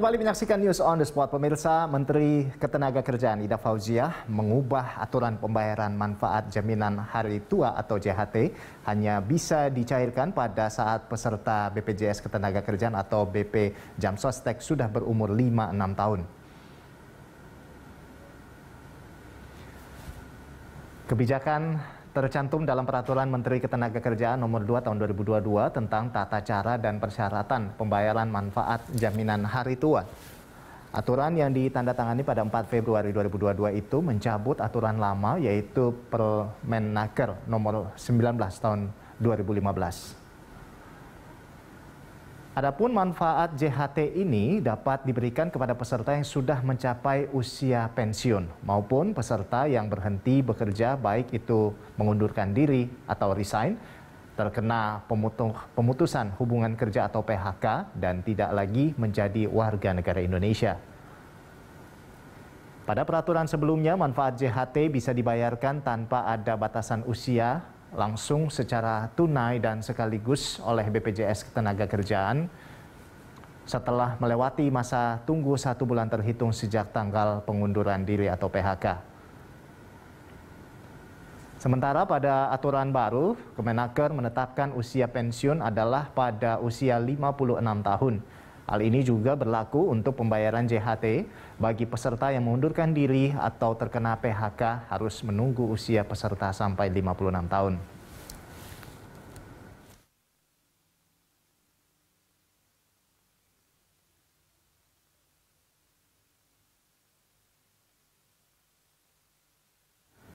Kembali menyaksikan News on the Spot, pemirsa Menteri Ketenagakerjaan Ida Fauziah mengubah aturan pembayaran manfaat jaminan hari tua atau JHT hanya bisa dicairkan pada saat peserta BPJS Ketenagakerjaan atau BP Jam Sostek sudah berumur 5-6 tahun. Kebijakan tercantum dalam Peraturan Menteri Ketenagakerjaan Nomor 2 Tahun 2022 tentang tata cara dan persyaratan pembayaran manfaat jaminan hari tua. Aturan yang ditandatangani pada 4 Februari 2022 itu mencabut aturan lama yaitu Permenaker Nomor 19 Tahun 2015. Adapun manfaat JHT ini dapat diberikan kepada peserta yang sudah mencapai usia pensiun maupun peserta yang berhenti bekerja baik itu mengundurkan diri atau resign terkena pemutusan hubungan kerja atau PHK dan tidak lagi menjadi warga negara Indonesia. Pada peraturan sebelumnya, manfaat JHT bisa dibayarkan tanpa ada batasan usia langsung secara tunai dan sekaligus oleh BPJS Ketenagakerjaan setelah melewati masa tunggu satu bulan terhitung sejak tanggal pengunduran diri atau PHK. Sementara pada aturan baru, Kemenaker menetapkan usia pensiun adalah pada usia 56 tahun. Hal ini juga berlaku untuk pembayaran JHT bagi peserta yang mengundurkan diri atau terkena PHK harus menunggu usia peserta sampai 56 tahun.